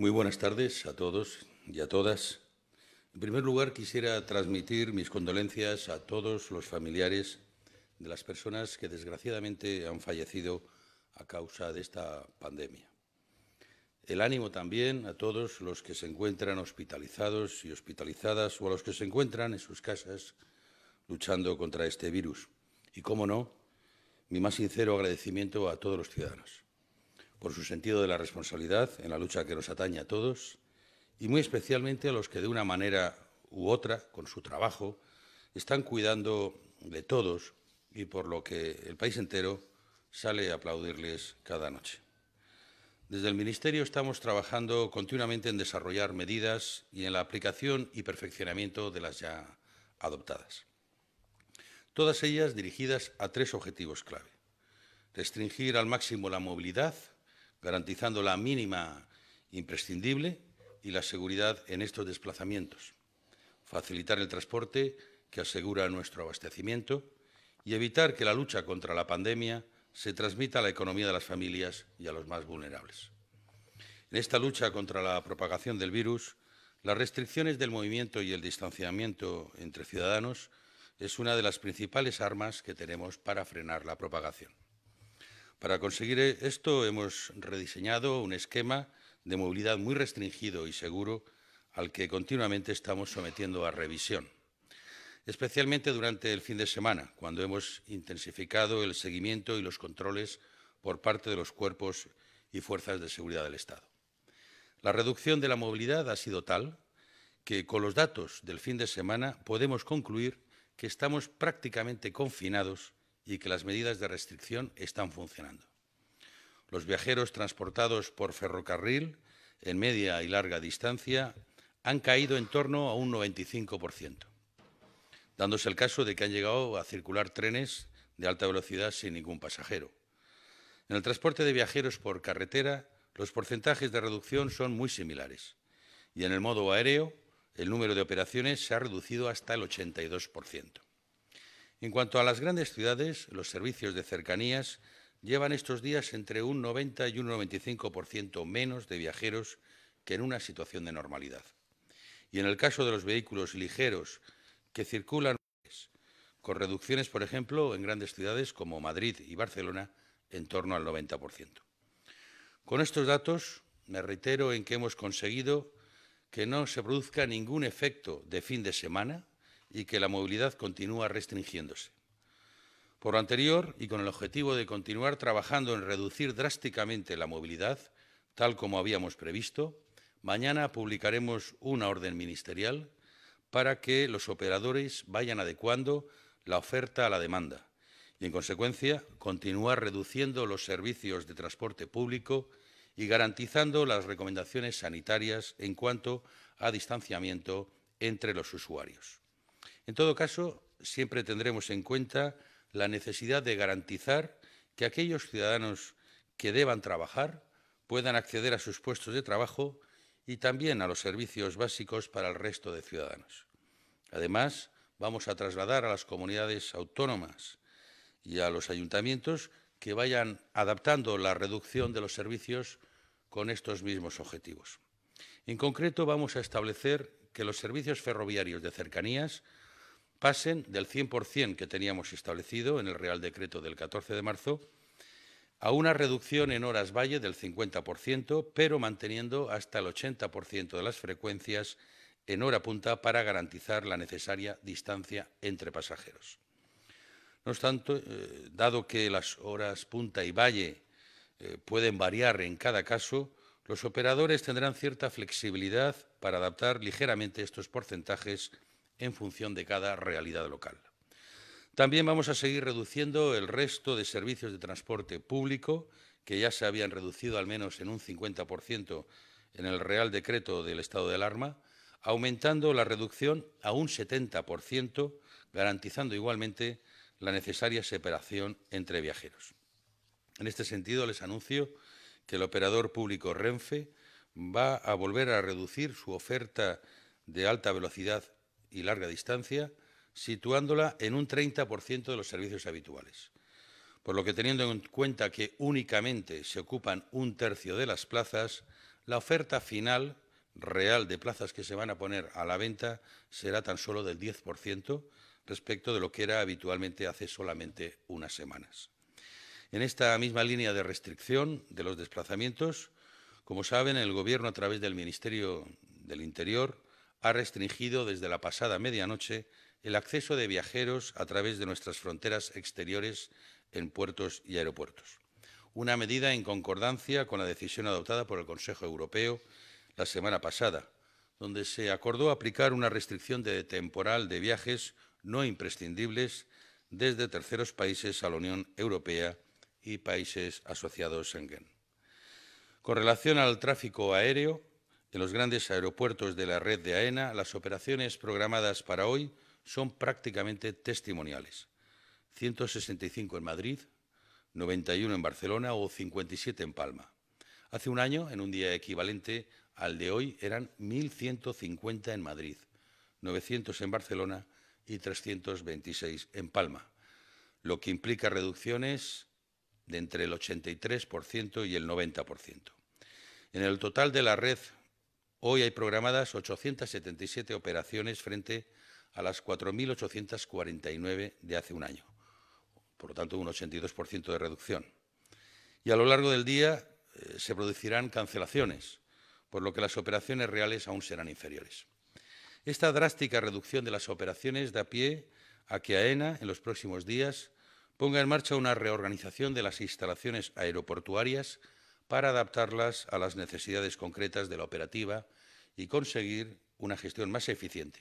Muy buenas tardes a todos y a todas. En primer lugar, quisiera transmitir mis condolencias a todos los familiares de las personas que desgraciadamente han fallecido a causa de esta pandemia. El ánimo también a todos los que se encuentran hospitalizados y hospitalizadas o a los que se encuentran en sus casas luchando contra este virus. Y, cómo no, mi más sincero agradecimiento a todos los ciudadanos por su sentido de la responsabilidad en la lucha que nos atañe a todos y muy especialmente a los que de una manera u otra, con su trabajo, están cuidando de todos y por lo que el país entero sale a aplaudirles cada noche. Desde el Ministerio estamos trabajando continuamente en desarrollar medidas y en la aplicación y perfeccionamiento de las ya adoptadas. Todas ellas dirigidas a tres objetivos clave. Restringir al máximo la movilidad garantizando la mínima imprescindible y la seguridad en estos desplazamientos, facilitar el transporte que asegura nuestro abastecimiento y evitar que la lucha contra la pandemia se transmita a la economía de las familias y a los más vulnerables. En esta lucha contra la propagación del virus, las restricciones del movimiento y el distanciamiento entre ciudadanos es una de las principales armas que tenemos para frenar la propagación. Para conseguir e-, esto hemos rediseñado un esquema de movilidad muy restringido y seguro al que continuamente estamos sometiendo a revisión, especialmente durante el fin de semana, cuando hemos intensificado el seguimiento y los controles por parte de los cuerpos y fuerzas de seguridad del Estado. La reducción de la movilidad ha sido tal que con los datos del fin de semana podemos concluir que estamos prácticamente confinados y que las medidas de restricción están funcionando. Los viajeros transportados por ferrocarril en media y larga distancia han caído en torno a un 95%, dándose el caso de que han llegado a circular trenes de alta velocidad sin ningún pasajero. En el transporte de viajeros por carretera, los porcentajes de reducción son muy similares y en el modo aéreo, el número de operaciones se ha reducido hasta el 82%. En cuanto a las grandes ciudades, los servicios de cercanías llevan estos días entre un 90 y un 95% menos de viajeros que en una situación de normalidad. Y en el caso de los vehículos ligeros que circulan, con reducciones, por ejemplo, en grandes ciudades como Madrid y Barcelona, en torno al 90%. Con estos datos, me reitero en que hemos conseguido que no se produzca ningún efecto de fin de semana y que la movilidad continúa restringiéndose. Por lo anterior, y con el objetivo de continuar trabajando en reducir drásticamente la movilidad, tal como habíamos previsto, mañana publicaremos una orden ministerial para que los operadores vayan adecuando la oferta a la demanda y, en consecuencia, continuar reduciendo los servicios de transporte público y garantizando las recomendaciones sanitarias en cuanto a distanciamiento entre los usuarios. En todo caso, siempre tendremos en cuenta la necesidad de garantizar que aquellos ciudadanos que deban trabajar puedan acceder a sus puestos de trabajo y también a los servicios básicos para el resto de ciudadanos. Además, vamos a trasladar a las comunidades autónomas y a los ayuntamientos que vayan adaptando la reducción de los servicios con estos mismos objetivos. En concreto, vamos a establecer que los servicios ferroviarios de cercanías pasen del 100% que teníamos establecido en el Real Decreto del 14 de marzo a una reducción en horas valle del 50%, pero manteniendo hasta el 80% de las frecuencias en hora punta para garantizar la necesaria distancia entre pasajeros. No obstante, eh, dado que las horas punta y valle eh, pueden variar en cada caso, los operadores tendrán cierta flexibilidad para adaptar ligeramente estos porcentajes en función de cada realidad local. También vamos a seguir reduciendo el resto de servicios de transporte público, que ya se habían reducido al menos en un 50% en el Real Decreto del Estado de Alarma, aumentando la reducción a un 70%, garantizando igualmente la necesaria separación entre viajeros. En este sentido, les anuncio que el operador público Renfe va a volver a reducir su oferta de alta velocidad y larga distancia, situándola en un 30% de los servicios habituales. Por lo que teniendo en cuenta que únicamente se ocupan un tercio de las plazas, la oferta final real de plazas que se van a poner a la venta será tan solo del 10% respecto de lo que era habitualmente hace solamente unas semanas. En esta misma línea de restricción de los desplazamientos, como saben, el Gobierno a través del Ministerio del Interior ha restringido desde la pasada medianoche el acceso de viajeros a través de nuestras fronteras exteriores en puertos y aeropuertos. Una medida en concordancia con la decisión adoptada por el Consejo Europeo la semana pasada, donde se acordó aplicar una restricción de temporal de viajes no imprescindibles desde terceros países a la Unión Europea y países asociados Schengen. Con relación al tráfico aéreo, en los grandes aeropuertos de la red de AENA, las operaciones programadas para hoy son prácticamente testimoniales. 165 en Madrid, 91 en Barcelona o 57 en Palma. Hace un año, en un día equivalente al de hoy, eran 1.150 en Madrid, 900 en Barcelona y 326 en Palma, lo que implica reducciones de entre el 83% y el 90%. En el total de la red Hoy hay programadas 877 operaciones frente a las 4.849 de hace un año, por lo tanto un 82% de reducción. Y a lo largo del día eh, se producirán cancelaciones, por lo que las operaciones reales aún serán inferiores. Esta drástica reducción de las operaciones da pie a que AENA en los próximos días ponga en marcha una reorganización de las instalaciones aeroportuarias para adaptarlas a las necesidades concretas de la operativa y conseguir una gestión más eficiente.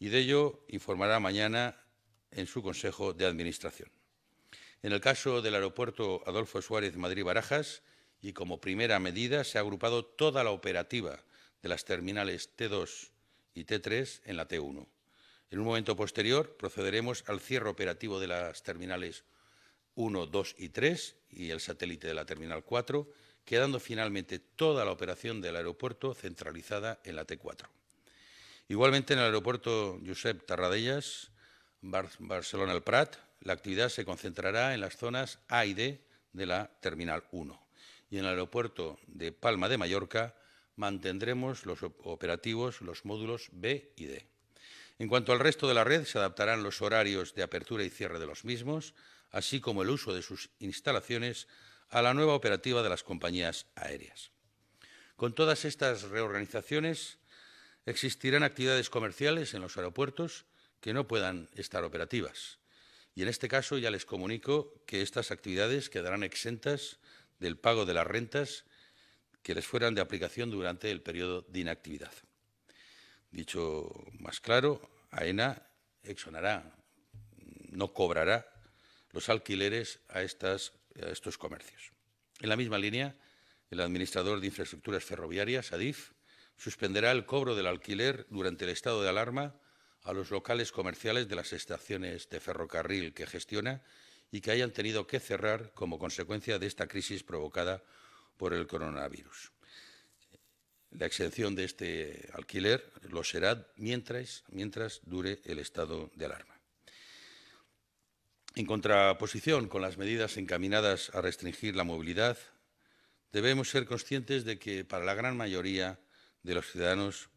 Y de ello informará mañana en su Consejo de Administración. En el caso del aeropuerto Adolfo Suárez Madrid-Barajas, y como primera medida se ha agrupado toda la operativa de las terminales T2 y T3 en la T1. En un momento posterior procederemos al cierre operativo de las terminales 1, 2 y 3 y el satélite de la Terminal 4, quedando finalmente toda la operación del aeropuerto centralizada en la T4. Igualmente en el aeropuerto Josep Tarradellas, Barcelona el Prat, la actividad se concentrará en las zonas A y D de la Terminal 1. Y en el aeropuerto de Palma de Mallorca mantendremos los operativos, los módulos B y D. En cuanto al resto de la red, se adaptarán los horarios de apertura y cierre de los mismos así como el uso de sus instalaciones, a la nueva operativa de las compañías aéreas. Con todas estas reorganizaciones existirán actividades comerciales en los aeropuertos que no puedan estar operativas. Y en este caso ya les comunico que estas actividades quedarán exentas del pago de las rentas que les fueran de aplicación durante el periodo de inactividad. Dicho más claro, AENA exonará, no cobrará los alquileres a, estos comercios. En la misma línea, el administrador de infraestructuras ferroviarias, ADIF, suspenderá el cobro del alquiler durante el estado de alarma a los locales comerciales de las estaciones de ferrocarril que gestiona y que hayan tenido que cerrar como consecuencia de esta crisis provocada por el coronavirus. La exención de este alquiler lo será mientras dure el estado de alarma. En contraposición con las medidas encaminadas a restringir la movilidad, debemos ser conscientes de que para la gran mayoría de los ciudadanos,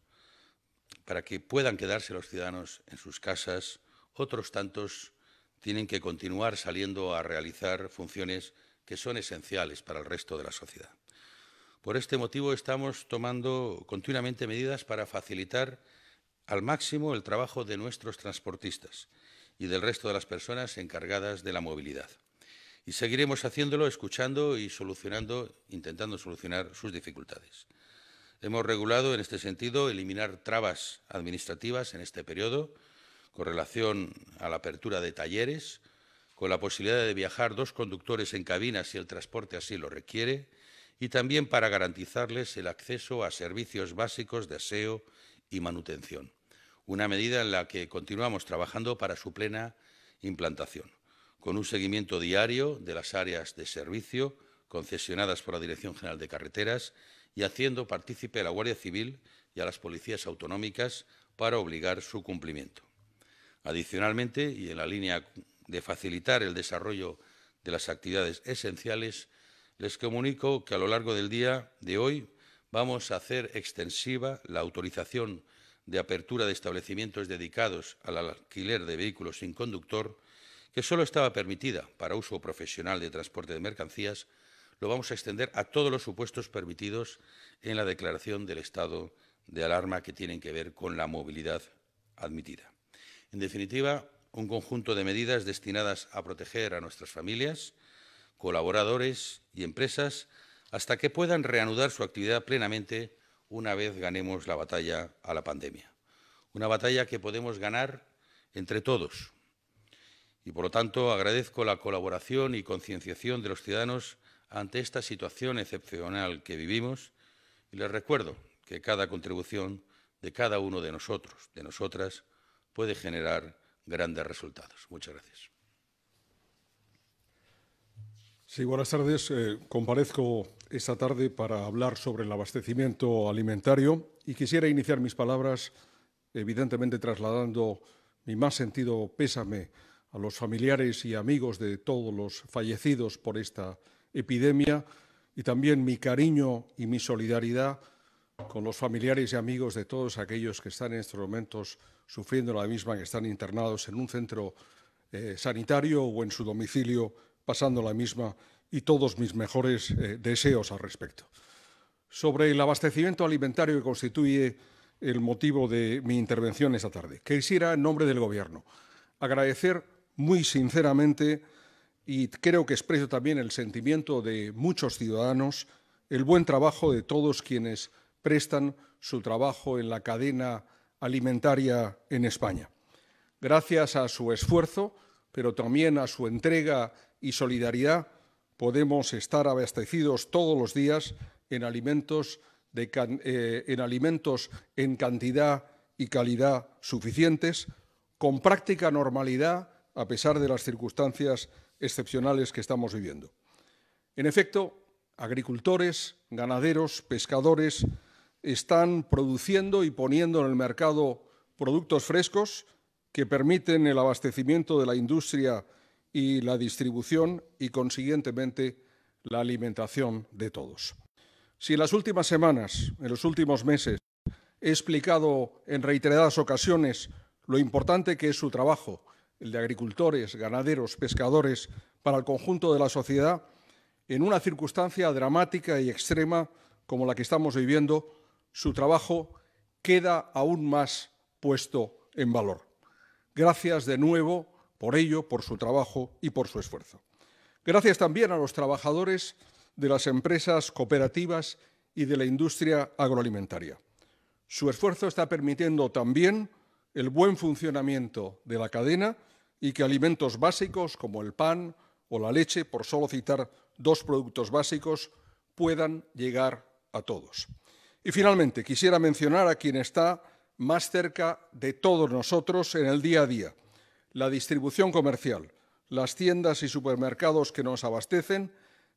para que puedan quedarse los ciudadanos en sus casas, otros tantos tienen que continuar saliendo a realizar funciones que son esenciales para el resto de la sociedad. Por este motivo estamos tomando continuamente medidas para facilitar al máximo el trabajo de nuestros transportistas, y del resto de las personas encargadas de la movilidad. Y seguiremos haciéndolo, escuchando y solucionando, intentando solucionar sus dificultades. Hemos regulado en este sentido eliminar trabas administrativas en este periodo con relación a la apertura de talleres, con la posibilidad de viajar dos conductores en cabina si el transporte así lo requiere, y también para garantizarles el acceso a servicios básicos de aseo y manutención una medida en la que continuamos trabajando para su plena implantación, con un seguimiento diario de las áreas de servicio concesionadas por la Dirección General de Carreteras y haciendo partícipe a la Guardia Civil y a las policías autonómicas para obligar su cumplimiento. Adicionalmente, y en la línea de facilitar el desarrollo de las actividades esenciales, les comunico que a lo largo del día de hoy vamos a hacer extensiva la autorización de apertura de establecimientos dedicados al alquiler de vehículos sin conductor, que solo estaba permitida para uso profesional de transporte de mercancías, lo vamos a extender a todos los supuestos permitidos en la declaración del estado de alarma que tienen que ver con la movilidad admitida. En definitiva, un conjunto de medidas destinadas a proteger a nuestras familias, colaboradores y empresas hasta que puedan reanudar su actividad plenamente una vez ganemos la batalla a la pandemia. Una batalla que podemos ganar entre todos. Y por lo tanto agradezco la colaboración y concienciación de los ciudadanos ante esta situación excepcional que vivimos y les recuerdo que cada contribución de cada uno de nosotros, de nosotras, puede generar grandes resultados. Muchas gracias. Sí, buenas tardes. Eh, comparezco esta tarde para hablar sobre el abastecimiento alimentario y quisiera iniciar mis palabras, evidentemente trasladando mi más sentido pésame a los familiares y amigos de todos los fallecidos por esta epidemia y también mi cariño y mi solidaridad con los familiares y amigos de todos aquellos que están en estos momentos sufriendo la misma, que están internados en un centro eh, sanitario o en su domicilio pasando la misma y todos mis mejores eh, deseos al respecto. Sobre el abastecimiento alimentario que constituye el motivo de mi intervención esta tarde, quisiera, en nombre del Gobierno, agradecer muy sinceramente y creo que expreso también el sentimiento de muchos ciudadanos, el buen trabajo de todos quienes prestan su trabajo en la cadena alimentaria en España. Gracias a su esfuerzo, pero también a su entrega y solidaridad, podemos estar abastecidos todos los días en alimentos, eh, en, en cantidad y calidad suficientes, con práctica normalidad, a pesar de las circunstancias excepcionales que estamos viviendo. En efecto, agricultores, ganaderos, pescadores están produciendo y poniendo en el mercado productos frescos que permiten el abastecimiento de la industria y la distribución y, consiguientemente, la alimentación de todos. Si en las últimas semanas, en los últimos meses, he explicado en reiteradas ocasiones lo importante que es su trabajo, el de agricultores, ganaderos, pescadores, para el conjunto de la sociedad, en una circunstancia dramática y extrema como la que estamos viviendo, su trabajo queda aún más puesto en valor. Gracias de nuevo por ello, por su trabajo y por su esfuerzo. Gracias también a los trabajadores de las empresas cooperativas y de la industria agroalimentaria. Su esfuerzo está permitiendo también el buen funcionamiento de la cadena y que alimentos básicos como el pan o la leche, por solo citar dos productos básicos, puedan llegar a todos. Y finalmente, quisiera mencionar a quien está más cerca de todos nosotros en el día a día, la distribución comercial, las tiendas y supermercados que nos abastecen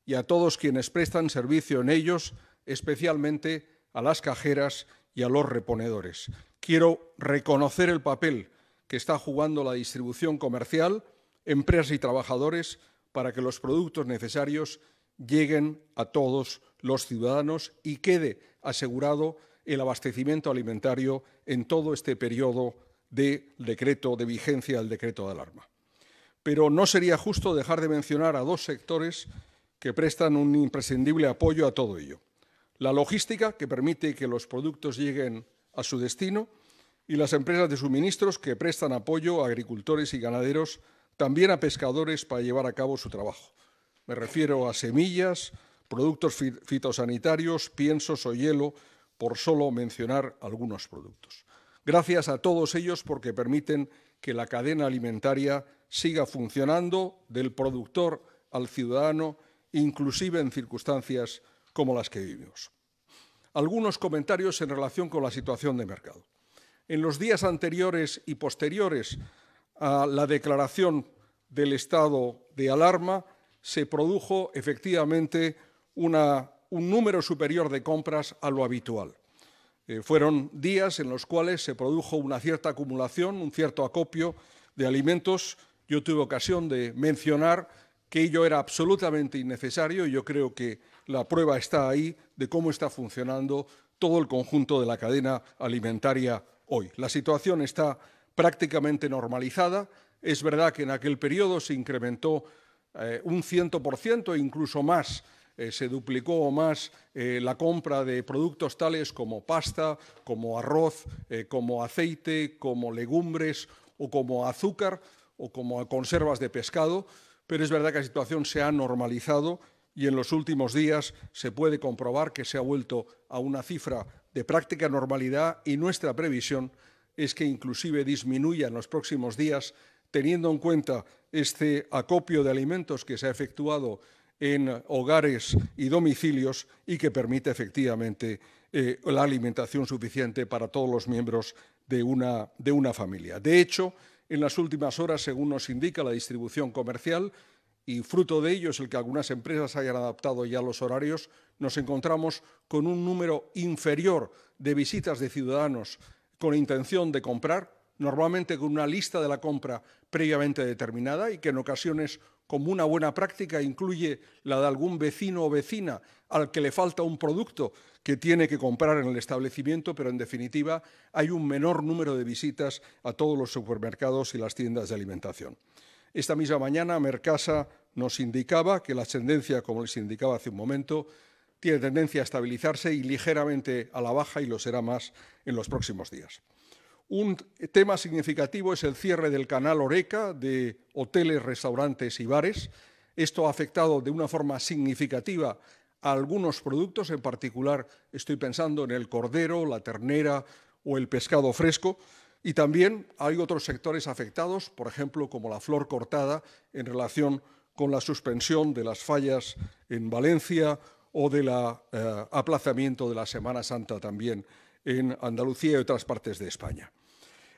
y a todos quienes prestan servicio en ellos, especialmente a las cajeras y a los reponedores. Quiero reconocer el papel que está jugando la distribución comercial, empresas y trabajadores para que los productos necesarios lleguen a todos los ciudadanos y quede asegurado el abastecimiento alimentario en todo este periodo ...de decreto de vigencia del decreto de alarma. Pero no sería justo dejar de mencionar a dos sectores que prestan un imprescindible apoyo a todo ello. La logística, que permite que los productos lleguen a su destino, y las empresas de suministros, que prestan apoyo a agricultores y ganaderos, también a pescadores, para llevar a cabo su trabajo. Me refiero a semillas, productos fitosanitarios, piensos o hielo, por solo mencionar algunos productos. Gracias a todos ellos porque permiten que la cadena alimentaria siga funcionando del productor al ciudadano, inclusive en circunstancias como las que vivimos. Algunos comentarios en relación con la situación de mercado. En los días anteriores y posteriores a la declaración del estado de alarma, se produjo efectivamente un número superior de compras a lo habitual. Eh, fueron días en los cuales se produjo una cierta acumulación, un cierto acopio de alimentos. Yo tuve ocasión de mencionar que ello era absolutamente innecesario y yo creo que la prueba está ahí de cómo está funcionando todo el conjunto de la cadena alimentaria hoy. La situación está prácticamente normalizada. Es verdad que en aquel periodo se incrementó eh, un 100% e incluso más eh, se duplicó o más eh, la compra de productos tales como pasta, como arroz, eh, como aceite, como legumbres o como azúcar o como conservas de pescado, pero es verdad que la situación se ha normalizado y en los últimos días se puede comprobar que se ha vuelto a una cifra de práctica normalidad y nuestra previsión es que inclusive disminuya en los próximos días, teniendo en cuenta este acopio de alimentos que se ha efectuado en hogares y domicilios y que permite efectivamente eh, la alimentación suficiente para todos los miembros de una, de una familia. De hecho, en las últimas horas, según nos indica la distribución comercial, y fruto de ello es el que algunas empresas hayan adaptado ya los horarios, nos encontramos con un número inferior de visitas de ciudadanos con intención de comprar, normalmente con una lista de la compra previamente determinada y que en ocasiones como una buena práctica incluye la de algún vecino o vecina al que le falta un producto que tiene que comprar en el establecimiento, pero en definitiva hay un menor número de visitas a todos los supermercados y las tiendas de alimentación. Esta misma mañana Mercasa nos indicaba que la tendencia, como les indicaba hace un momento, tiene tendencia a estabilizarse y ligeramente a la baja y lo será más en los próximos días. Un tema significativo es el cierre del canal Oreca de hoteles, restaurantes y bares. Esto ha afectado de una forma significativa a algunos productos, en particular estoy pensando en el cordero, la ternera o el pescado fresco. Y también hay otros sectores afectados, por ejemplo, como la flor cortada en relación con la suspensión de las fallas en Valencia o del eh, aplazamiento de la Semana Santa también en Andalucía y otras partes de España.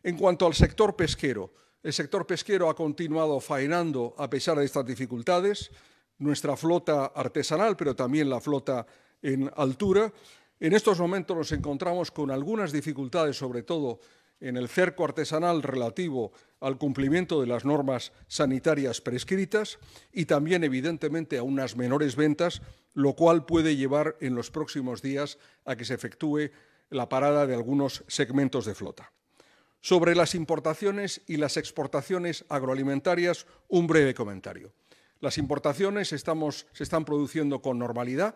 En cuanto al sector pesquero, el sector pesquero ha continuado faenando a pesar de estas dificultades, nuestra flota artesanal, pero también la flota en altura. En estos momentos nos encontramos con algunas dificultades, sobre todo en el cerco artesanal relativo al cumplimiento de las normas sanitarias prescritas y también, evidentemente, a unas menores ventas, lo cual puede llevar en los próximos días a que se efectúe la parada de algunos segmentos de flota. Sobre las importaciones y las exportaciones agroalimentarias, un breve comentario. Las importaciones se están produciendo con normalidad.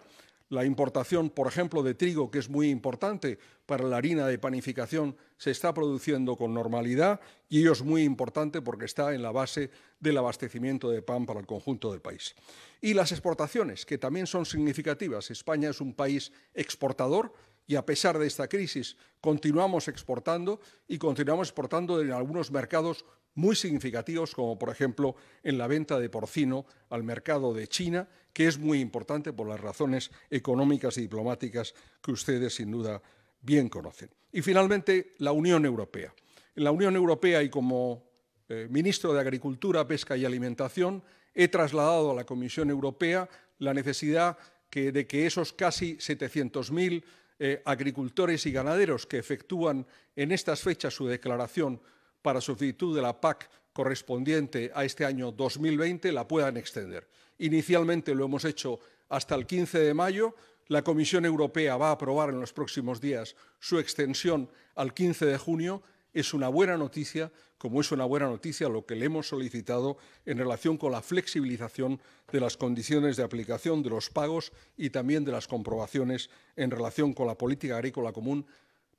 La importación, por ejemplo, de trigo, que es muy importante para la harina de panificación, se está produciendo con normalidad y ello es muy importante porque está en la base del abastecimiento de pan para el conjunto del país. Y las exportaciones, que también son significativas. España es un país exportador y a pesar de esta crisis continuamos exportando y continuamos exportando en algunos mercados muy significativos, como por ejemplo en la venta de porcino al mercado de China, que es muy importante por las razones económicas y diplomáticas que ustedes sin duda bien conocen. Y finalmente, la Unión Europea. En la Unión Europea y como eh, ministro de Agricultura, Pesca y Alimentación, he trasladado a la Comisión Europea la necesidad de que esos casi 700.000 eh, agricultores y ganaderos que efectúan en estas fechas su declaración para solicitud de la PAC correspondiente a este año 2020 la puedan extender. Inicialmente lo hemos hecho hasta el 15 de mayo. La Comisión Europea va a aprobar en los próximos días su extensión al 15 de junio es una buena noticia, como es una buena noticia lo que le hemos solicitado en relación con la flexibilización de las condiciones de aplicación de los pagos y también de las comprobaciones en relación con la política agrícola común.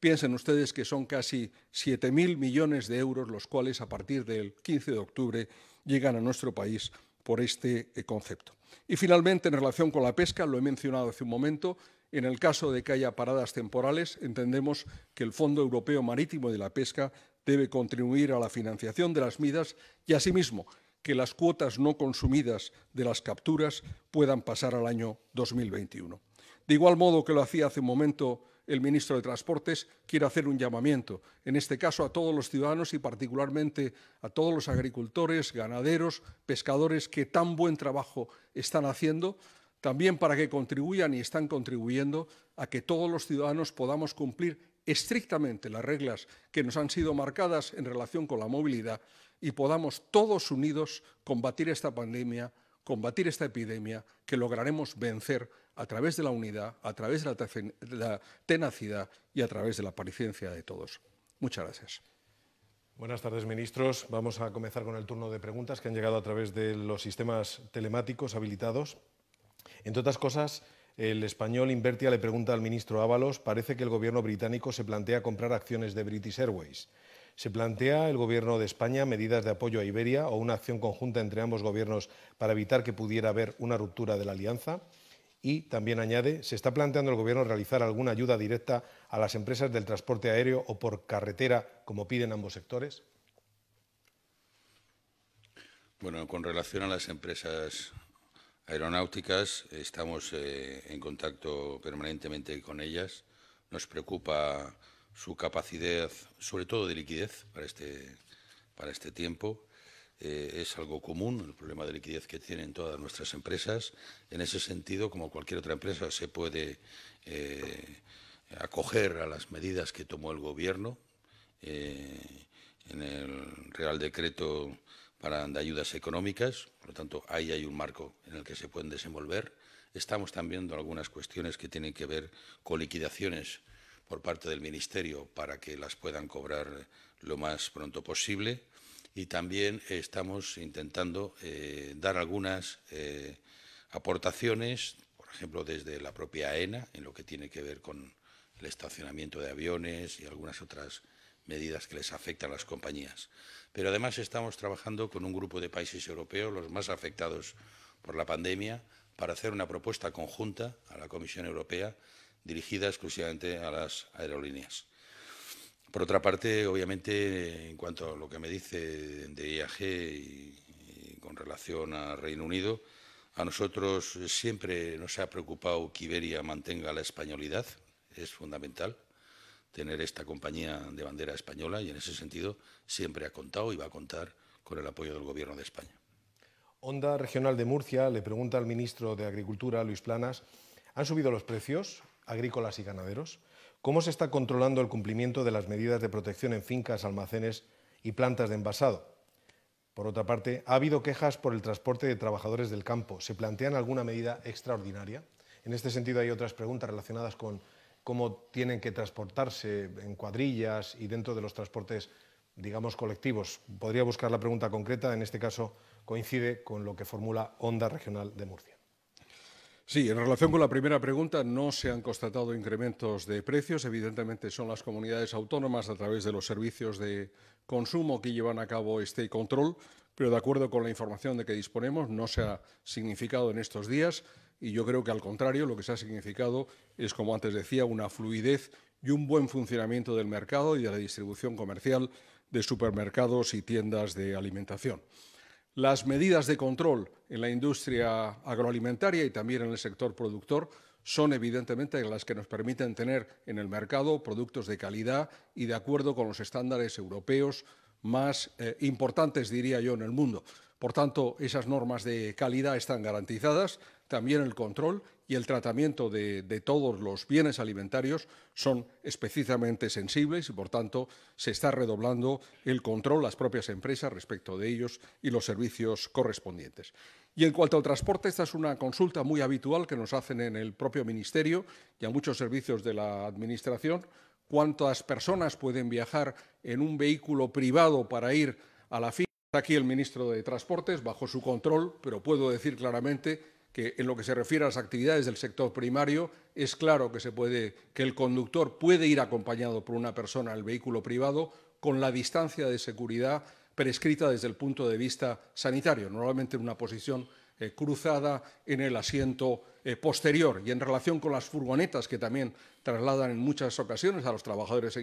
Piensen ustedes que son casi 7.000 millones de euros los cuales a partir del 15 de octubre llegan a nuestro país por este eh, concepto. Y finalmente, en relación con la pesca, lo he mencionado hace un momento, en el caso de que haya paradas temporales, entendemos que el Fondo Europeo Marítimo de la Pesca debe contribuir a la financiación de las midas y, asimismo, que las cuotas no consumidas de las capturas puedan pasar al año 2021. De igual modo que lo hacía hace un momento el ministro de Transportes, quiero hacer un llamamiento, en este caso a todos los ciudadanos y particularmente a todos los agricultores, ganaderos, pescadores que tan buen trabajo están haciendo también para que contribuyan y están contribuyendo a que todos los ciudadanos podamos cumplir estrictamente las reglas que nos han sido marcadas en relación con la movilidad y podamos todos unidos combatir esta pandemia, combatir esta epidemia que lograremos vencer a través de la unidad, a través de la tenacidad y a través de la apariencia de todos. Muchas gracias. Buenas tardes, ministros. Vamos a comenzar con el turno de preguntas que han llegado a través de los sistemas telemáticos habilitados. Entre otras cosas, el español Invertia le pregunta al ministro Ábalos, parece que el gobierno británico se plantea comprar acciones de British Airways. ¿Se plantea el gobierno de España medidas de apoyo a Iberia o una acción conjunta entre ambos gobiernos para evitar que pudiera haber una ruptura de la alianza? Y también añade, ¿se está planteando el gobierno realizar alguna ayuda directa a las empresas del transporte aéreo o por carretera, como piden ambos sectores? Bueno, con relación a las empresas aeronáuticas, estamos eh, en contacto permanentemente con ellas. Nos preocupa su capacidad, sobre todo de liquidez, para este, para este tiempo. Eh, es algo común el problema de liquidez que tienen todas nuestras empresas. En ese sentido, como cualquier otra empresa, se puede eh, acoger a las medidas que tomó el Gobierno en el Real Decreto de ayudas económicas, por lo tanto, ahí hay un marco en el que se pueden desenvolver. Estamos también viendo algunas cuestiones que tienen que ver con liquidaciones por parte del Ministerio para que las puedan cobrar lo más pronto posible y también estamos intentando eh, dar algunas eh, aportaciones, por ejemplo, desde la propia AENA, en lo que tiene que ver con el estacionamiento de aviones y algunas otras medidas que les afectan a las compañías. Pero además estamos trabajando con un grupo de países europeos, los más afectados por la pandemia, para hacer una propuesta conjunta a la Comisión Europea dirigida exclusivamente a las aerolíneas. Por otra parte, obviamente, en cuanto a lo que me dice de IAG y, con relación a Reino Unido, a nosotros siempre nos ha preocupado que Iberia mantenga la españolidad, es fundamental tener esta compañía de bandera española y en ese sentido siempre ha contado y va a contar con el apoyo del Gobierno de España. Onda Regional de Murcia le pregunta al ministro de Agricultura, Luis Planas, ¿han subido los precios agrícolas y ganaderos? ¿Cómo se está controlando el cumplimiento de las medidas de protección en fincas, almacenes y plantas de envasado? Por otra parte, ¿ha habido quejas por el transporte de trabajadores del campo? ¿Se plantean alguna medida extraordinaria? En este sentido hay otras preguntas relacionadas con cómo tienen que transportarse en cuadrillas y dentro de los transportes, digamos, colectivos. Podría buscar la pregunta concreta, en este caso coincide con lo que formula Onda Regional de Murcia. Sí, en relación con la primera pregunta, no se han constatado incrementos de precios. Evidentemente son las comunidades autónomas a través de los servicios de consumo que llevan a cabo este control, pero de acuerdo con la información de que disponemos, no se ha significado en estos días y yo creo que al contrario lo que se ha significado es, como antes decía, una fluidez y un buen funcionamiento del mercado y de la distribución comercial de supermercados y tiendas de alimentación. Las medidas de control en la industria agroalimentaria y también en el sector productor son evidentemente las que nos permiten tener en el mercado productos de calidad y de acuerdo con los estándares europeos más eh, importantes, diría yo, en el mundo. Por tanto, esas normas de calidad están garantizadas, también el control y el tratamiento de, todos los bienes alimentarios son específicamente sensibles y, por tanto, se está redoblando el control las propias empresas respecto de ellos y los servicios correspondientes. Y en cuanto al transporte, esta es una consulta muy habitual que nos hacen en el propio Ministerio y a muchos servicios de la Administración. ¿Cuántas personas pueden viajar en un vehículo privado para ir a la fila? aquí el ministro de Transportes, bajo su control, pero puedo decir claramente que en lo que se refiere a las actividades del sector primario, es claro que, se puede, que el conductor puede ir acompañado por una persona al vehículo privado con la distancia de seguridad prescrita desde el punto de vista sanitario, normalmente en una posición eh, cruzada en el asiento eh, posterior. Y en relación con las furgonetas que también trasladan en muchas ocasiones a los trabajadores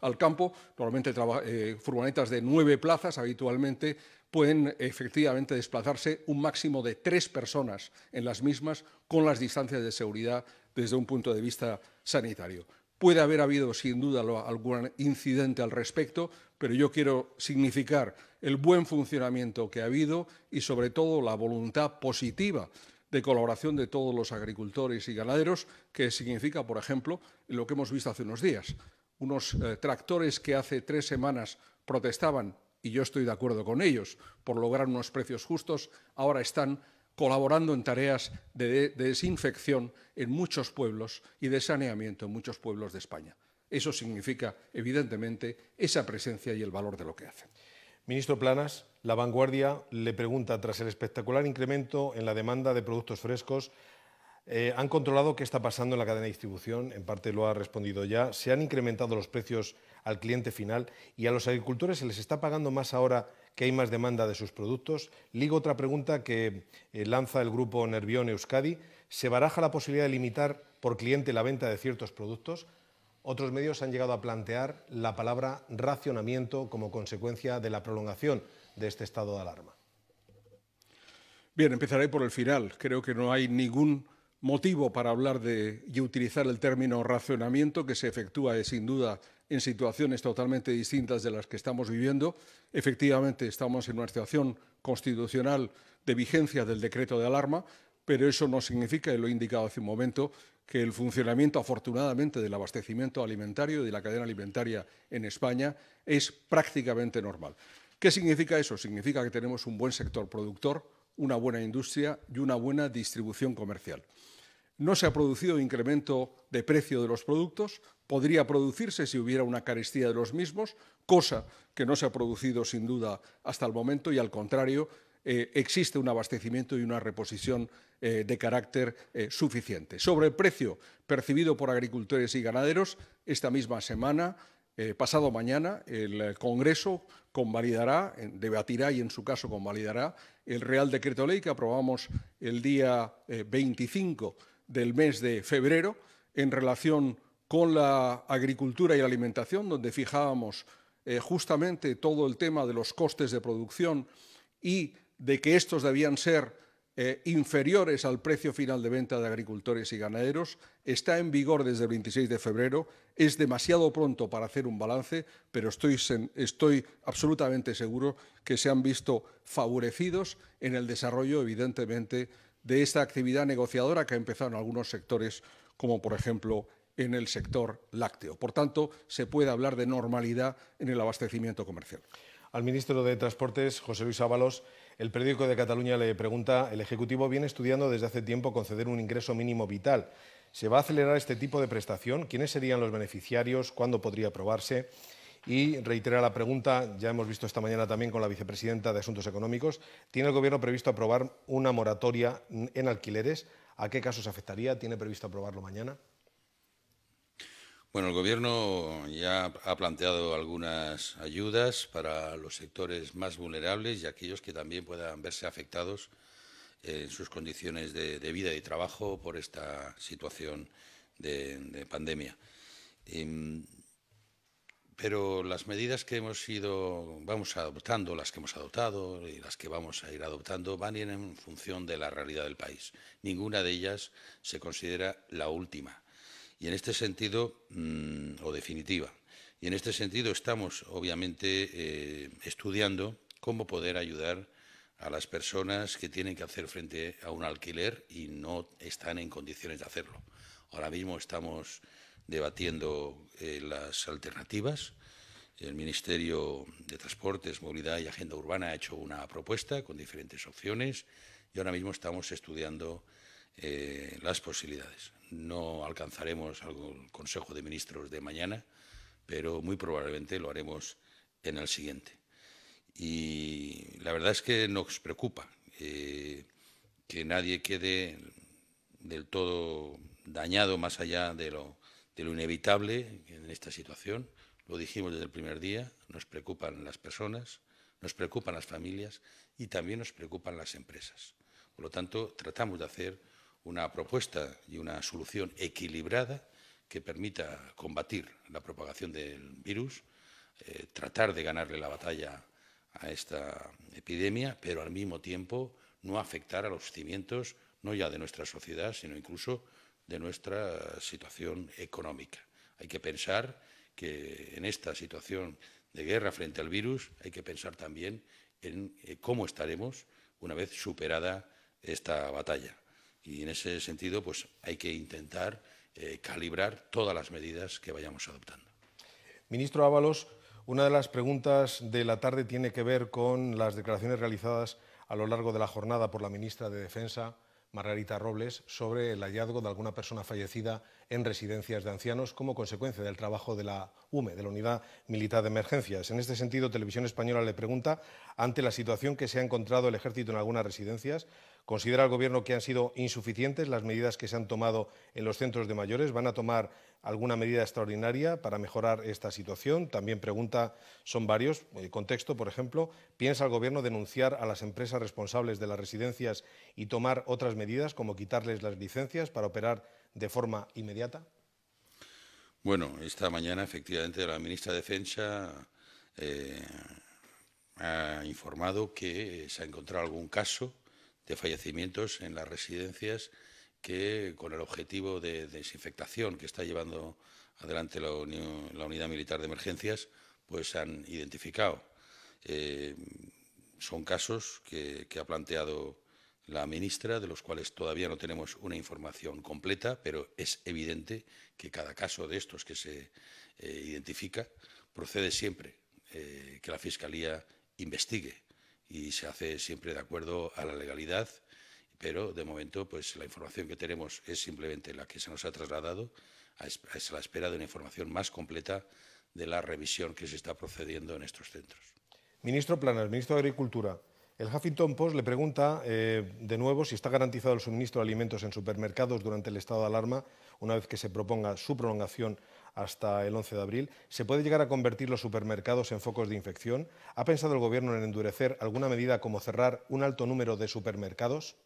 al campo, normalmente eh, furgonetas de nueve plazas habitualmente pueden efectivamente desplazarse un máximo de tres personas en las mismas con las distancias de seguridad desde un punto de vista sanitario. Puede haber habido, sin duda, algún incidente al respecto, pero yo quiero significar el buen funcionamiento que ha habido y, sobre todo, la voluntad positiva de colaboración de todos los agricultores y ganaderos, que significa, por ejemplo, lo que hemos visto hace unos días. Unos eh, tractores que hace tres semanas protestaban, y yo estoy de acuerdo con ellos, por lograr unos precios justos, ahora están colaborando en tareas de, desinfección en muchos pueblos y de saneamiento en muchos pueblos de España. Eso significa, evidentemente, esa presencia y el valor de lo que hacen. Ministro Planas, La Vanguardia le pregunta, tras el espectacular incremento en la demanda de productos frescos, eh, ¿han controlado qué está pasando en la cadena de distribución? En parte lo ha respondido ya. ¿Se han incrementado los precios al cliente final y a los agricultores se les está pagando más ahora que hay más demanda de sus productos. Ligo otra pregunta que eh, lanza el grupo Nervión Euskadi. ¿Se baraja la posibilidad de limitar por cliente la venta de ciertos productos? Otros medios han llegado a plantear la palabra racionamiento como consecuencia de la prolongación de este estado de alarma. Bien, empezaré por el final. Creo que no hay ningún motivo para hablar de, y utilizar el término racionamiento que se efectúa eh, sin duda en situaciones totalmente distintas de las que estamos viviendo. Efectivamente, estamos en una situación constitucional de vigencia del decreto de alarma, pero eso no significa, y lo he indicado hace un momento, que el funcionamiento, afortunadamente, del abastecimiento alimentario y de la cadena alimentaria en España es prácticamente normal. ¿Qué significa eso? Significa que tenemos un buen sector productor, una buena industria y una buena distribución comercial. No se ha producido incremento de precio de los productos, podría producirse si hubiera una carestía de los mismos, cosa que no se ha producido sin duda hasta el momento y al contrario, eh, existe un abastecimiento y una reposición eh, de carácter eh, suficiente. Sobre el precio percibido por agricultores y ganaderos, esta misma semana, pasado mañana, el Congreso convalidará, debatirá y en su caso convalidará el Real Decreto Ley que aprobamos el día 25 del mes de febrero en relación con la agricultura y la alimentación, donde fijábamos eh, justamente todo el tema de los costes de producción y de que estos debían ser eh, inferiores al precio final de venta de agricultores y ganaderos, está en vigor desde el 26 de febrero. Es demasiado pronto para hacer un balance, pero estoy, estoy absolutamente seguro que se han visto favorecidos en el desarrollo, evidentemente, de esta actividad negociadora que ha empezado algunos sectores, como por ejemplo en el sector lácteo. Por tanto, se puede hablar de normalidad en el abastecimiento comercial. Al ministro de Transportes, José Luis Ábalos, el periódico de Cataluña le pregunta, el Ejecutivo viene estudiando desde hace tiempo conceder un ingreso mínimo vital. ¿Se va a acelerar este tipo de prestación? ¿Quiénes serían los beneficiarios? ¿Cuándo podría aprobarse? Y reitera la pregunta, ya hemos visto esta mañana también con la vicepresidenta de Asuntos Económicos, ¿tiene el Gobierno previsto aprobar una moratoria en alquileres? ¿A qué casos afectaría? ¿Tiene previsto aprobarlo mañana? Bueno, el Gobierno ya ha planteado algunas ayudas para los sectores más vulnerables y aquellos que también puedan verse afectados en sus condiciones de, vida y trabajo por esta situación de, pandemia. Em, pero las medidas que hemos ido, vamos adoptando, las que hemos adoptado y las que vamos a ir adoptando, van en función de la realidad del país. Ninguna de ellas se considera la última y en este sentido, mm, o definitiva, y en este sentido estamos obviamente eh, estudiando cómo poder ayudar a las personas que tienen que hacer frente a un alquiler y no están en condiciones de hacerlo. Ahora mismo estamos debatiendo eh, las alternativas. El Ministerio de Transportes, Movilidad y Agenda Urbana ha hecho una propuesta con diferentes opciones y ahora mismo estamos estudiando eh, las posibilidades. No alcanzaremos al Consejo de Ministros de mañana, pero muy probablemente lo haremos en el siguiente. Y la verdad es que nos preocupa eh, que nadie quede del todo dañado más allá de lo, de lo inevitable en esta situación. Lo dijimos desde el primer día, nos preocupan las personas, nos preocupan las familias y también nos preocupan las empresas. Por lo tanto, tratamos de hacer una propuesta y una solución equilibrada que permita combatir la propagación del virus, eh, tratar de ganarle la batalla a esta epidemia, pero al mismo tiempo no afectar a los cimientos no ya de nuestra sociedad, sino incluso de nuestra situación económica. Hay que pensar que en esta situación de guerra frente al virus hay que pensar también en eh, cómo estaremos una vez superada esta batalla. Y en ese sentido, pues hay que intentar eh, calibrar todas las medidas que vayamos adoptando. Ministro Ábalos, una de las preguntas de la tarde tiene que ver con las declaraciones realizadas a lo largo de la jornada por la ministra de Defensa, Margarita Robles, sobre el hallazgo de alguna persona fallecida en residencias de ancianos como consecuencia del trabajo de la UME, de la Unidad Militar de Emergencias. En este sentido, Televisión Española le pregunta, ante la situación que se ha encontrado el ejército en algunas residencias, ¿Considera el Gobierno que han sido insuficientes las medidas que se han tomado en los centros de mayores? ¿Van a tomar alguna medida extraordinaria para mejorar esta situación? También pregunta, son varios, el eh, contexto, por ejemplo, ¿piensa el Gobierno denunciar a las empresas responsables de las residencias y tomar otras medidas como quitarles las licencias para operar de forma inmediata? Bueno, esta mañana efectivamente la ministra de Defensa eh, ha informado que se ha encontrado algún caso de fallecimientos en las residencias que con el objetivo de desinfectación que está llevando adelante la, Unidad Militar de Emergencias, pues han identificado. Eh, son casos que, ha planteado la ministra, de los cuales todavía no tenemos una información completa, pero es evidente que cada caso de estos que se eh, identifica procede siempre eh, que la Fiscalía investigue y se hace siempre de acuerdo a la legalidad, pero de momento pues la información que tenemos es simplemente la que se nos ha trasladado a, la espera de una información más completa de la revisión que se está procediendo en estos centros. Ministro Planas, ministro de Agricultura, el Huffington Post le pregunta eh, de nuevo si está garantizado el suministro de alimentos en supermercados durante el estado de alarma una vez que se proponga su prolongación hasta el 11 de abril. ¿Se puede llegar a convertir los supermercados en focos de infección? ¿Ha pensado el Gobierno en endurecer alguna medida como cerrar un alto número de supermercados?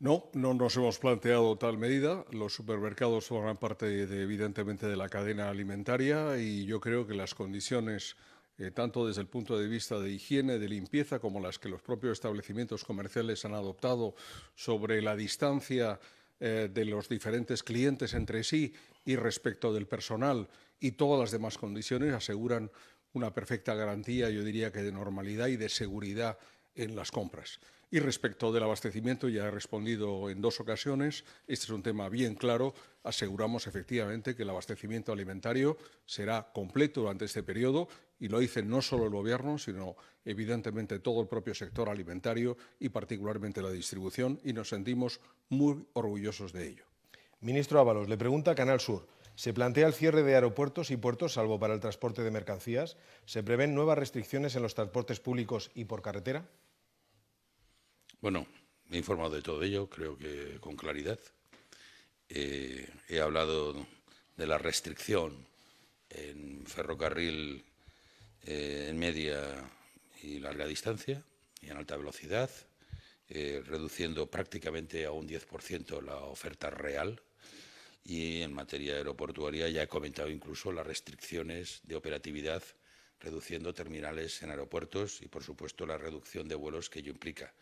No, no nos hemos planteado tal medida. Los supermercados forman parte, evidentemente, de la cadena alimentaria y yo creo que las condiciones, eh, tanto desde el punto de vista de higiene, de limpieza, como las que los propios establecimientos comerciales han adoptado sobre la distancia eh, de los diferentes clientes entre sí y respecto del personal y todas las demás condiciones aseguran una perfecta garantía, yo diría que de normalidad y de seguridad en las compras. Y respecto del abastecimiento, ya he respondido en dos ocasiones, este es un tema bien claro, aseguramos efectivamente que el abastecimiento alimentario será completo durante este periodo y lo dice no solo el Gobierno, sino evidentemente todo el propio sector alimentario y particularmente la distribución y nos sentimos muy orgullosos de ello. Ministro Ábalos, le pregunta Canal Sur. Se plantea el cierre de aeropuertos y puertos, salvo para el transporte de mercancías. ¿Se prevén nuevas restricciones en los transportes públicos y por carretera? Bueno, me he informado de todo ello, creo que con claridad. Eh, he hablado de la restricción en ferrocarril eh, en media y larga distancia y en alta velocidad, eh, reduciendo prácticamente a un 10% la oferta real. Y en materia aeroportuaria ya he comentado incluso las restricciones de operatividad, reduciendo terminales en aeropuertos y, por supuesto, la reducción de vuelos que ello implica.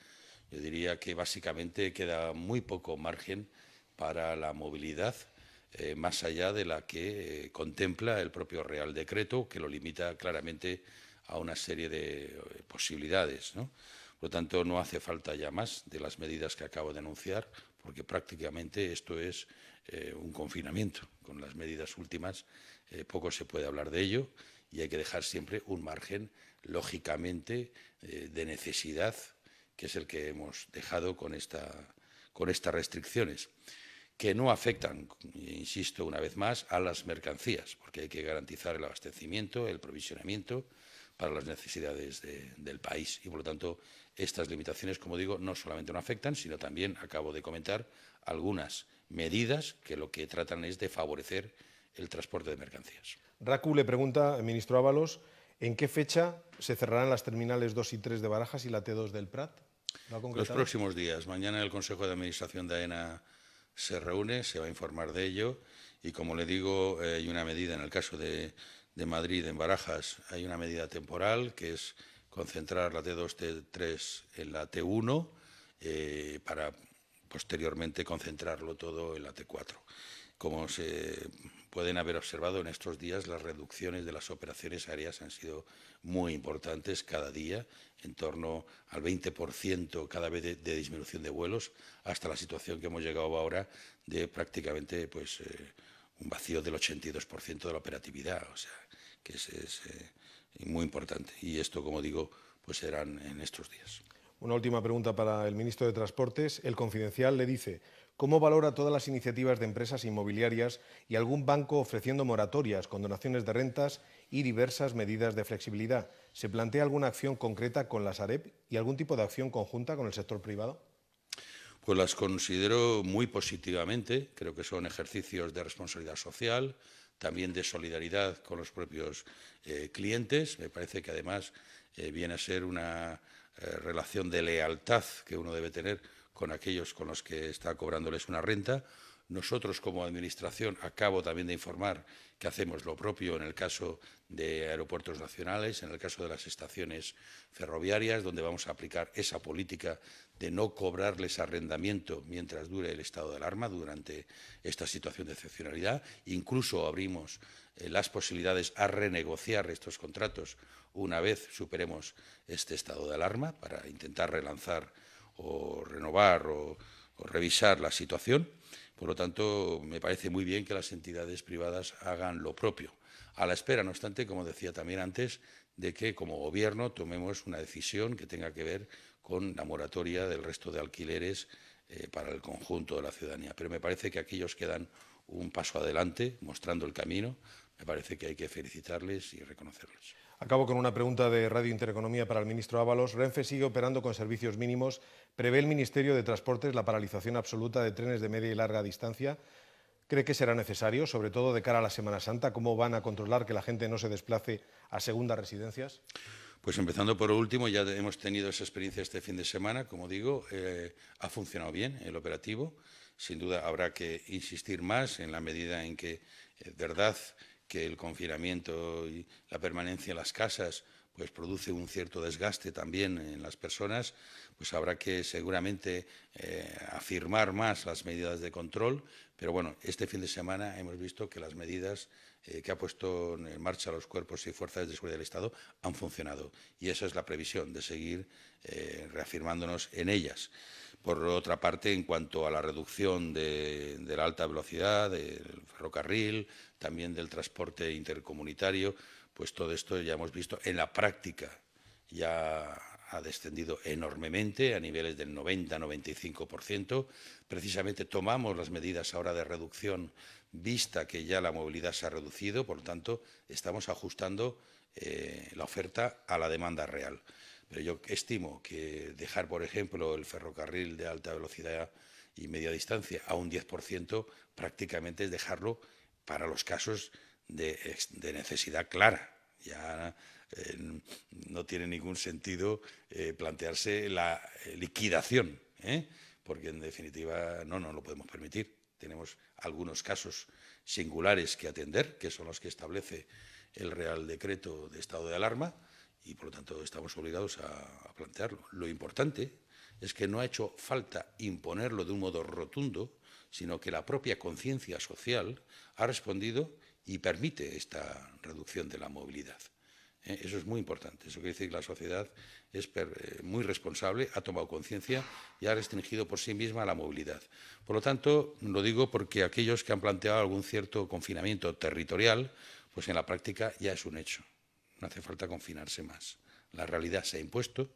Yo diría que básicamente queda muy poco margen para la movilidad, eh, más allá de la que eh, contempla el propio Real Decreto, que lo limita claramente a una serie de eh, posibilidades. Por lo tanto, no hace falta ya más de las medidas que acabo de anunciar, porque prácticamente esto es un confinamiento. Con las medidas últimas poco se puede hablar de ello y hay que dejar siempre un margen, lógicamente, de necesidad que es el que hemos dejado con, estas restricciones, que no afectan, insisto una vez más, a las mercancías, porque hay que garantizar el abastecimiento, el provisionamiento para las necesidades del país. Y por lo tanto, estas limitaciones, como digo, no solamente no afectan, sino también, acabo de comentar, algunas medidas que lo que tratan es de favorecer el transporte de mercancías. Racu le pregunta, ministro Ábalos, ¿en qué fecha se cerrarán las terminales 2 y 3 de Barajas y la T2 del Prat? los próximos días. Mañana el Consejo de Administración de AENA se reúne, se va a informar de ello y como le digo, eh, hay una medida en el caso de, Madrid, en Barajas, hay una medida temporal que es concentrar la T2, T3 en la T1 eh, para posteriormente concentrarlo todo en la T4. Como se pueden haber observado en estos días las reducciones de las operaciones aéreas han sido muy importantes cada día, en torno al 20% cada vez de, disminución de vuelos, hasta la situación que hemos llegado ahora de prácticamente pues, eh, un vacío del 82% de la operatividad, o sea, que es, eh, muy importante. Y esto, como digo, pues serán en estos días. Una última pregunta para el ministro de Transportes. El confidencial le dice... ¿Cómo valora todas las iniciativas de empresas inmobiliarias y algún banco ofreciendo moratorias, con donaciones de rentas y diversas medidas de flexibilidad? ¿Se plantea alguna acción concreta con la AREP y algún tipo de acción conjunta con el sector privado? Pues las considero muy positivamente, creo que son ejercicios de responsabilidad social, también de solidaridad con los propios eh, clientes. Me parece que además eh, viene a ser una eh, relación de lealtad que uno debe tener con aquellos con los que está cobrándoles una renta. Nosotros como Administración acabo también de informar que hacemos lo propio en el caso de aeropuertos nacionales, en el caso de las estaciones ferroviarias, donde vamos a aplicar esa política de no cobrarles arrendamiento mientras dure el estado de alarma durante esta situación de excepcionalidad. Incluso abrimos eh, las posibilidades a renegociar estos contratos una vez superemos este estado de alarma para intentar relanzar o renovar o, revisar la situación. Por lo tanto, me parece muy bien que las entidades privadas hagan lo propio. A la espera, no obstante, como decía también antes, de que como Gobierno tomemos una decisión que tenga que ver con la moratoria del resto de alquileres eh, para el conjunto de la ciudadanía. Pero me parece que aquellos que dan un paso adelante, mostrando el camino, me parece que hay que felicitarles y reconocerles. Acabo con una pregunta de Radio Intereconomía para el ministro Ábalos. Renfe sigue operando con servicios mínimos. ¿Prevé el Ministerio de Transportes la paralización absoluta de trenes de media y larga distancia? ¿Cree que será necesario, sobre todo de cara a la Semana Santa? ¿Cómo van a controlar que la gente no se desplace a segundas residencias? Pues empezando por lo último, ya hemos tenido esa experiencia este fin de semana, como digo, eh, ha funcionado bien el operativo. Sin duda habrá que insistir más en la medida en que, eh, de verdad, que el confinamiento y la permanencia en las casas pues produce un cierto desgaste también en las personas, pues habrá que seguramente eh, afirmar más las medidas de control, pero bueno, este fin de semana hemos visto que las medidas eh, que ha puesto en marcha los cuerpos y fuerzas de seguridad del Estado han funcionado y esa es la previsión de seguir eh, reafirmándonos en ellas. Por otra parte, en cuanto a la reducción de la alta velocidad, del ferrocarril, también del transporte intercomunitario, pues todo esto ya hemos visto en la práctica, ya ha descendido enormemente a niveles del 90-95%. Precisamente tomamos las medidas ahora de reducción, vista que ya la movilidad se ha reducido, por lo tanto, estamos ajustando eh, la oferta a la demanda real. Pero yo estimo que dejar, por ejemplo, el ferrocarril de alta velocidad y media distancia a un 10% prácticamente es dejarlo para los casos de, necesidad clara. Ya eh, no tiene ningún sentido eh, plantearse la eh, liquidación, porque en definitiva no, no lo podemos permitir. Tenemos algunos casos singulares que atender, que son los que establece el Real Decreto de Estado de Alarma, y por lo tanto estamos obligados a plantearlo. Lo importante es que no ha hecho falta imponerlo de un modo rotundo, sino que la propia conciencia social ha respondido y permite esta reducción de la movilidad. Eh, eso es muy importante. Eso quiere decir que la sociedad es eh, muy responsable, ha tomado conciencia y ha restringido por sí misma la movilidad. Por lo tanto, lo digo porque aquellos que han planteado algún cierto confinamiento territorial, pues en la práctica ya es un hecho. No hace falta confinarse más. La realidad se ha impuesto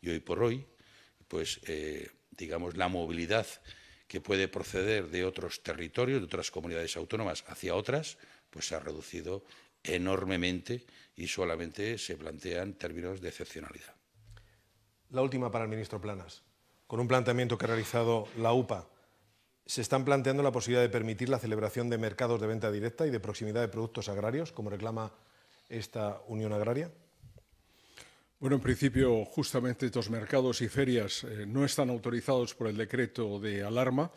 y hoy por hoy, pues eh, digamos, la movilidad que puede proceder de otros territorios, de otras comunidades autónomas hacia otras, pues se ha reducido enormemente y solamente se plantean términos de excepcionalidad. La última para el ministro Planas. Con un planteamiento que ha realizado la UPA, ¿se están planteando la posibilidad de permitir la celebración de mercados de venta directa y de proximidad de productos agrarios, como reclama esta Unión Agraria? Bueno, en principio, justamente estos mercados y ferias eh, no están autorizados por el decreto de alarma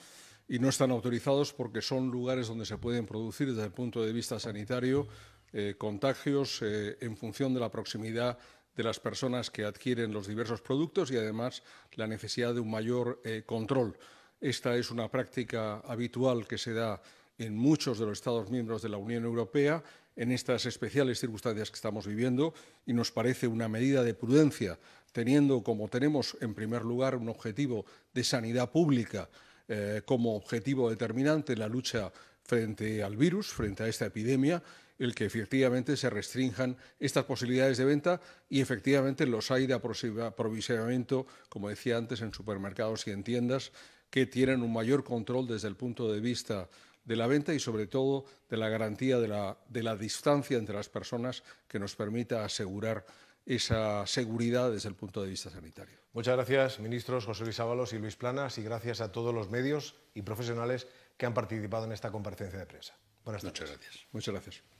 y no están autorizados porque son lugares donde se pueden producir desde el punto de vista sanitario eh, contagios eh, en función de la proximidad de las personas que adquieren los diversos productos y además la necesidad de un mayor control. Esta es una práctica habitual que se da en muchos de los Estados miembros de la Unión Europea en estas especiales circunstancias que estamos viviendo y nos parece una medida de prudencia, teniendo como tenemos en primer lugar un objetivo de sanidad pública eh, como objetivo determinante en la lucha frente al virus, frente a esta epidemia, el que efectivamente se restrinjan estas posibilidades de venta y efectivamente los hay de aprovisionamiento, como decía antes, en supermercados y en tiendas que tienen un mayor control desde el punto de vista de la venta y sobre todo de la garantía de la, de la distancia entre las personas que nos permita asegurar esa seguridad desde el punto de vista sanitario. Muchas gracias, ministros José Luis Ábalos y Luis Planas, y gracias a todos los medios y profesionales que han participado en esta comparecencia de prensa. Muchas gracias.